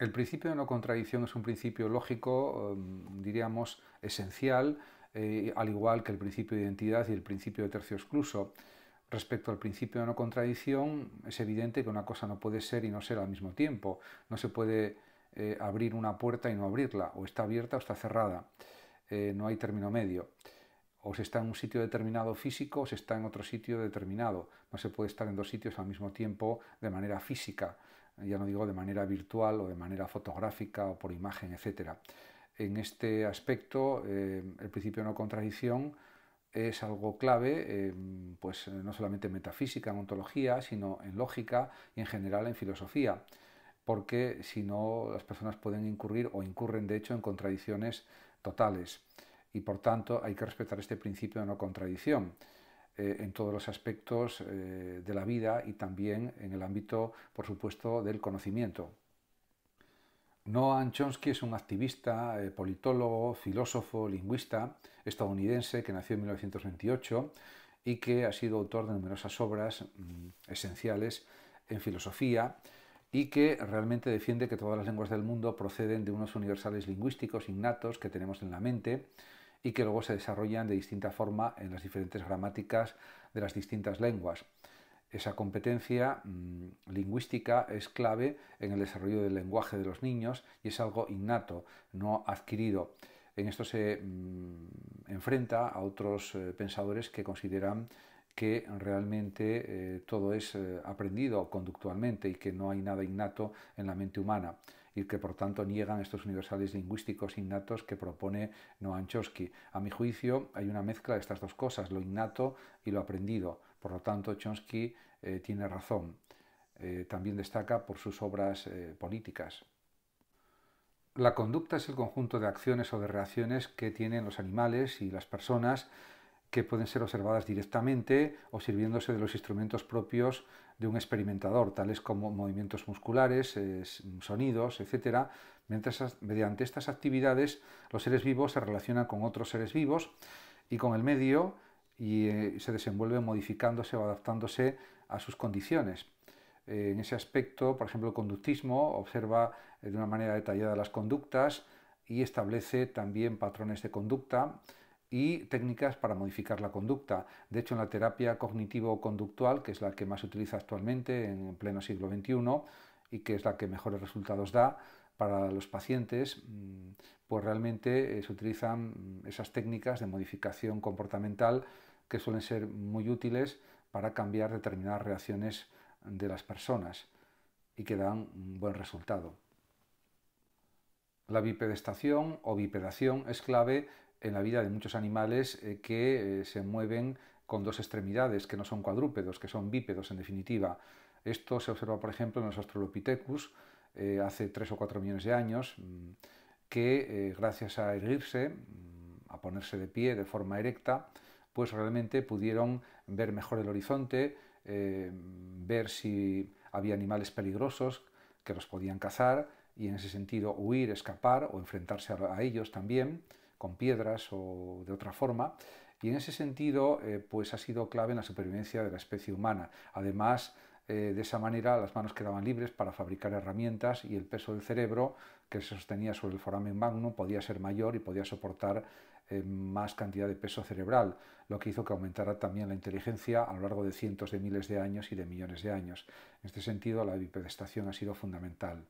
El principio de no contradicción es un principio lógico, em, diríamos, esencial, eh, al igual que el principio de identidad y el principio de tercio excluso. Respecto al principio de no contradicción, es evidente que una cosa no puede ser y no ser al mismo tiempo. No se puede eh, abrir una puerta y no abrirla, o está abierta o está cerrada. Eh, no hay término medio. O se está en un sitio determinado físico o se está en otro sitio determinado. No se puede estar en dos sitios al mismo tiempo de manera física ya no digo de manera virtual o de manera fotográfica o por imagen, etc. En este aspecto, eh, el principio de no contradicción es algo clave, eh, pues eh, no solamente en metafísica, en ontología, sino en lógica y en general en filosofía, porque si no las personas pueden incurrir o incurren de hecho en contradicciones totales y por tanto hay que respetar este principio de no contradicción. Eh, en todos los aspectos eh, de la vida y también en el ámbito, por supuesto, del conocimiento. Noam Chomsky es un activista, eh, politólogo, filósofo, lingüista estadounidense que nació en 1928 y que ha sido autor de numerosas obras mm, esenciales en filosofía y que realmente defiende que todas las lenguas del mundo proceden de unos universales lingüísticos innatos que tenemos en la mente y que luego se desarrollan de distinta forma en las diferentes gramáticas de las distintas lenguas. Esa competencia mm, lingüística es clave en el desarrollo del lenguaje de los niños y es algo innato, no adquirido. En esto se mm, enfrenta a otros eh, pensadores que consideran que realmente eh, todo es eh, aprendido conductualmente y que no hay nada innato en la mente humana y que por tanto niegan estos universales lingüísticos innatos que propone Noam Chomsky. A mi juicio hay una mezcla de estas dos cosas, lo innato y lo aprendido. Por lo tanto, Chomsky eh, tiene razón. Eh, también destaca por sus obras eh, políticas. La conducta es el conjunto de acciones o de reacciones que tienen los animales y las personas que pueden ser observadas directamente o sirviéndose de los instrumentos propios de un experimentador, tales como movimientos musculares, eh, sonidos, etc. Mientras, mediante estas actividades, los seres vivos se relacionan con otros seres vivos y con el medio y eh, se desenvuelven modificándose o adaptándose a sus condiciones. Eh, en ese aspecto, por ejemplo, el conductismo observa de una manera detallada las conductas y establece también patrones de conducta y técnicas para modificar la conducta. De hecho, en la terapia cognitivo-conductual, que es la que más se utiliza actualmente en pleno siglo XXI y que es la que mejores resultados da para los pacientes, mm, pues realmente eh, se utilizan mm, esas técnicas de modificación comportamental que suelen ser muy útiles para cambiar determinadas reacciones de las personas y que dan un buen resultado. La bipedestación o bipedación es clave en la vida de muchos animales eh, que eh, se mueven con dos extremidades, que no son cuadrúpedos, que son bípedos en definitiva. Esto se observa, por ejemplo, en los Australopithecus eh, hace tres o cuatro millones de años, mm, que gracias a erguirse, mm, a ponerse de pie de forma erecta, pues realmente pudieron ver mejor el horizonte, ver si había animales peligrosos que los podían cazar y en ese sentido huir, escapar o enfrentarse a ellos también con piedras o de otra forma. Y en ese sentido, eh, pues ha sido clave en la supervivencia de la especie humana. Además, eh, de esa manera las manos quedaban libres para fabricar herramientas y el peso del cerebro que se sostenía sobre el foramen magnum podía ser mayor y podía soportar eh, más cantidad de peso cerebral, lo que hizo que aumentara también la inteligencia a lo largo de cientos de miles de años y de millones de años. En este sentido, la bipedestación ha sido fundamental.